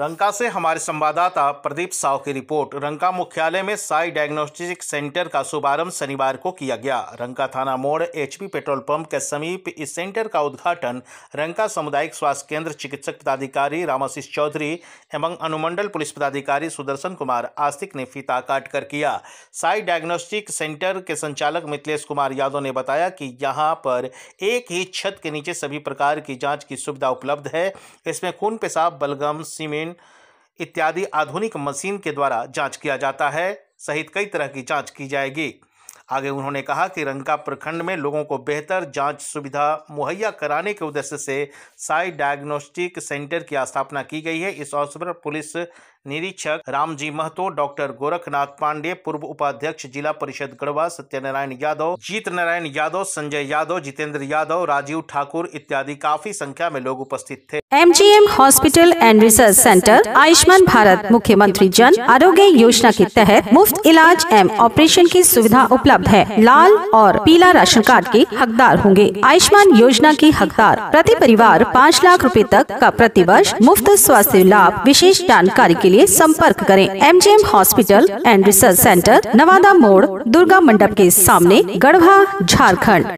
रंका से हमारे संवाददाता प्रदीप साव की रिपोर्ट रंका मुख्यालय में साई डायग्नोस्टिक सेंटर का शुभारंभ शनिवार को किया गया रंका थाना मोड़ एचपी पेट्रोल पंप के समीप इस सेंटर का उद्घाटन रंका सामुदायिक स्वास्थ्य केंद्र चिकित्सक पदाधिकारी रामाशीष चौधरी एवं अनुमंडल पुलिस पदाधिकारी सुदर्शन कुमार आस्तिक ने फीता काट कर किया साई डायग्नोस्टिक सेंटर के संचालक मिथिलेश कुमार यादव ने बताया कि यहाँ पर एक ही छत के नीचे सभी प्रकार की जाँच की सुविधा उपलब्ध है इसमें खून पेशाब बलगम सीमेंट मशीन इत्यादि आधुनिक मशीन के द्वारा जांच किया जाता है सहित कई तरह की जांच की जाएगी आगे उन्होंने कहा कि रंका प्रखंड में लोगों को बेहतर जांच सुविधा मुहैया कराने के उद्देश्य से साई डायग्नोस्टिक सेंटर की स्थापना की गई है इस अवसर पर पुलिस निरीक्षक रामजी महतो डॉक्टर गोरखनाथ पांडे पूर्व उपाध्यक्ष जिला परिषद गढ़वा सत्यनारायण यादव जीत नारायण यादव संजय यादव जितेंद्र यादव राजीव ठाकुर इत्यादि काफी संख्या में लोग उपस्थित थे M G M hospital and research centre Ayushman Bharat Mukhyamantri Jan आरोग्य योजना के तहत मुफ्त इलाज एवं ऑपरेशन की सुविधा उपलब्ध उपलब्ध है लाल और पीला राशन कार्ड के हकदार होंगे आयुष्मान योजना के हकदार प्रति परिवार पाँच लाख रूपए तक का प्रति वर्ष मुफ्त स्वास्थ्य लाभ विशेष जानकारी के लिए संपर्क करें M hospital and research centre Nawada मोड़ दुर्गा मंडप के सामने गढ़वा झारखंड